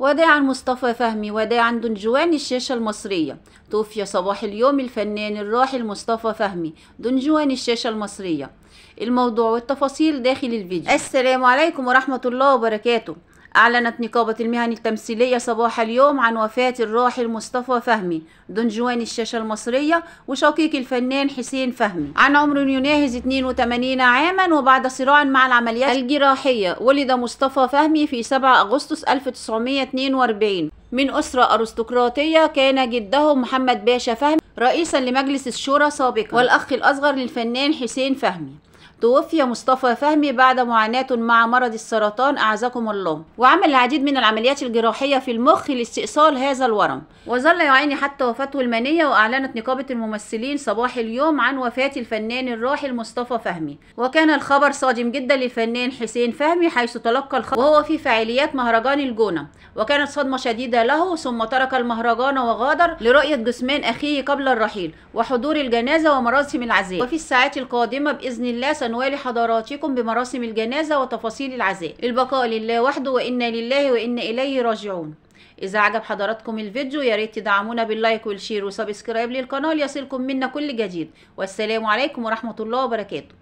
وداعا مصطفى فهمي وداعا دنجوان الشاشة المصرية توفي صباح اليوم الفنان الراحل مصطفى فهمي دنجوان الشاشة المصرية الموضوع والتفاصيل داخل الفيديو السلام عليكم ورحمة الله وبركاته أعلنت نقابة المهن التمثيلية صباح اليوم عن وفاة الراحل مصطفى فهمي دنجوان الشاشة المصرية وشقيق الفنان حسين فهمي عن عمر يناهز 82 عاما وبعد صراع مع العمليات الجراحية ولد مصطفى فهمي في 7 أغسطس 1942 من أسرة أرستقراطية كان جده محمد باشا فهمي رئيسا لمجلس الشورى سابقا والأخ الأصغر للفنان حسين فهمي توفي مصطفى فهمي بعد معاناة مع مرض السرطان أعزكم الله وعمل العديد من العمليات الجراحية في المخ لاستئصال هذا الورم وظل يعاني حتى وفاته المنية وأعلنت نقابة الممثلين صباح اليوم عن وفاة الفنان الراحل مصطفى فهمي وكان الخبر صادم جدا للفنان حسين فهمي حيث تلقى الخبر وهو في فعاليات مهرجان الجونة وكانت صدمة شديدة له ثم ترك المهرجان وغادر لرؤية جثمان أخيه قبل الرحيل وحضور الجنازة ومراسم العزاء وفي الساعات القادمة بإذن الله سنوالي حضراتكم بمراسم الجنازة وتفاصيل العزاء البقاء لله وحده وإنا لله وإنا إليه راجعون إذا عجب حضراتكم الفيديو يا ريت تدعمونا باللايك والشير وسبسكرايب للقناة ليصلكم منا كل جديد والسلام عليكم ورحمة الله وبركاته